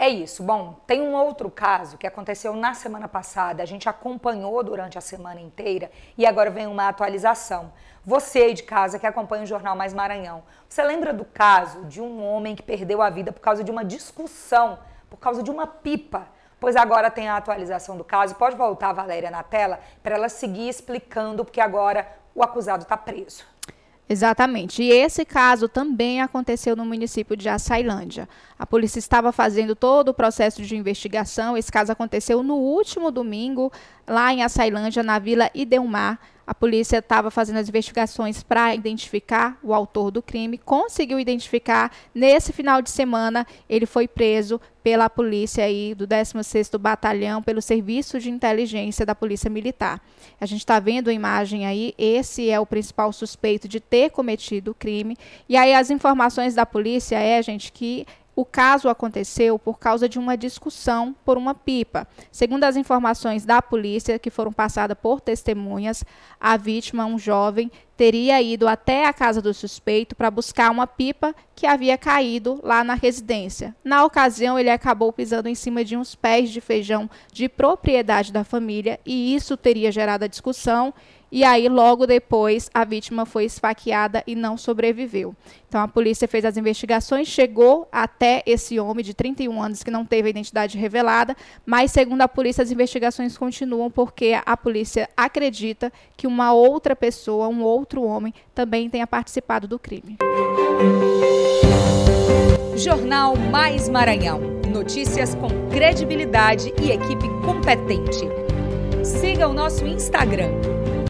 É isso. Bom, tem um outro caso que aconteceu na semana passada, a gente acompanhou durante a semana inteira e agora vem uma atualização. Você aí de casa que acompanha o Jornal Mais Maranhão, você lembra do caso de um homem que perdeu a vida por causa de uma discussão, por causa de uma pipa? Pois agora tem a atualização do caso. Pode voltar, Valéria, na tela, para ela seguir explicando, porque agora o acusado está preso. Exatamente. E esse caso também aconteceu no município de Açailândia. A polícia estava fazendo todo o processo de investigação. Esse caso aconteceu no último domingo, lá em Açailândia, na Vila Ideumar, a polícia estava fazendo as investigações para identificar o autor do crime, conseguiu identificar. Nesse final de semana, ele foi preso pela polícia aí do 16º Batalhão, pelo Serviço de Inteligência da Polícia Militar. A gente está vendo a imagem aí, esse é o principal suspeito de ter cometido o crime. E aí as informações da polícia é, gente, que o caso aconteceu por causa de uma discussão por uma pipa. Segundo as informações da polícia, que foram passadas por testemunhas, a vítima, um jovem, teria ido até a casa do suspeito para buscar uma pipa que havia caído lá na residência. Na ocasião, ele acabou pisando em cima de uns pés de feijão de propriedade da família e isso teria gerado a discussão e aí, logo depois, a vítima foi esfaqueada e não sobreviveu. Então, a polícia fez as investigações, chegou até esse homem de 31 anos que não teve a identidade revelada, mas, segundo a polícia, as investigações continuam porque a polícia acredita que uma outra pessoa, um outro homem, também tenha participado do crime. Jornal Mais Maranhão. Notícias com credibilidade e equipe competente. Siga o nosso Instagram